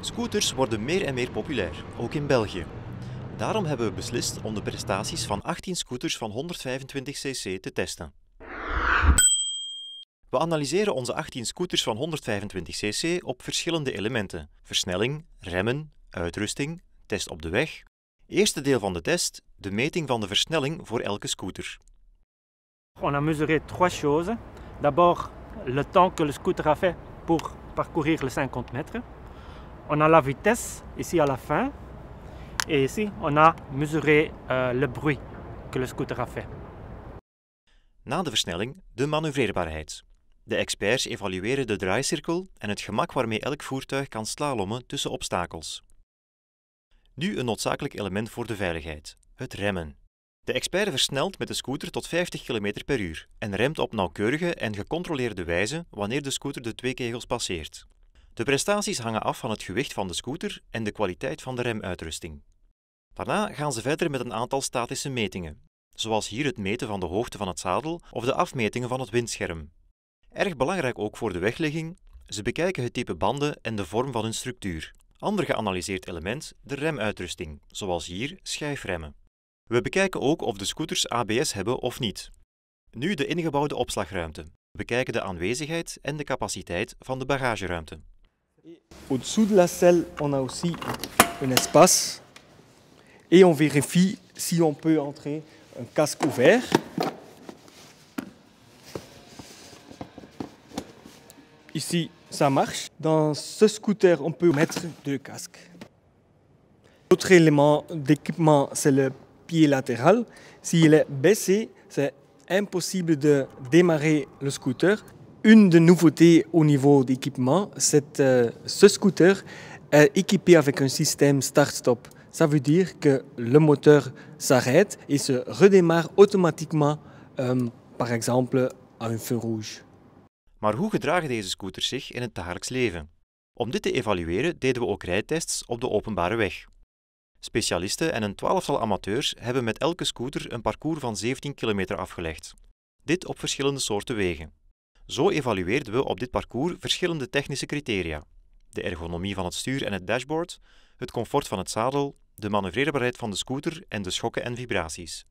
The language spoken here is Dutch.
Scooters worden meer en meer populair, ook in België. Daarom hebben we beslist om de prestaties van 18 scooters van 125cc te testen. We analyseren onze 18 scooters van 125cc op verschillende elementen: versnelling, remmen, uitrusting, test op de weg. Eerste deel van de test: de meting van de versnelling voor elke scooter. On a mesuré trois choses. D'abord, le temps que le scooter a fait pour parcourir les 50 mètres on a la vitesse ici à la fin. Et ici, on a mesuré euh, le bruit que le scooter a fait. Na de versnelling de manoeuvreerbaarheid. De experts evalueren de draaicirkel en het gemak waarmee elk voertuig kan slalommen tussen obstakels. Nu een noodzakelijk element voor de veiligheid: het remmen. De expert versnelt met de scooter tot 50 km per uur en remt op nauwkeurige en gecontroleerde wijze wanneer de scooter de twee kegels passeert. De prestaties hangen af van het gewicht van de scooter en de kwaliteit van de remuitrusting. Daarna gaan ze verder met een aantal statische metingen, zoals hier het meten van de hoogte van het zadel of de afmetingen van het windscherm. Erg belangrijk ook voor de wegligging, ze bekijken het type banden en de vorm van hun structuur. Ander geanalyseerd element, de remuitrusting, zoals hier schijfremmen. We bekijken ook of de scooters ABS hebben of niet. Nu de ingebouwde opslagruimte. We bekijken de aanwezigheid en de capaciteit van de bagageruimte. Au-dessous de la selle, on a aussi un espace et on vérifie si on peut entrer un casque ouvert. Ici, ça marche. Dans ce scooter, on peut mettre deux casques. L'autre élément d'équipement, c'est le pied latéral. S'il est baissé, c'est impossible de démarrer le scooter. une des nouveautés au niveau d'équipement, c'est euh, ce scooter est euh, équipé avec un système start-stop. Ça veut dire que le moteur s'arrête et se redémarre automatiquement, euh, par exemple à un feu rouge. Maar hoe gedragen deze scooters zich in het dagelijks leven? Om dit te evalueren deden we ook rijtests op de openbare weg. Specialisten en een twaalftal amateurs hebben met elke scooter een parcours van 17 kilometer afgelegd. Dit op verschillende soorten wegen. Zo evalueerden we op dit parcours verschillende technische criteria. De ergonomie van het stuur en het dashboard, het comfort van het zadel, de manoeuvreerbaarheid van de scooter en de schokken en vibraties.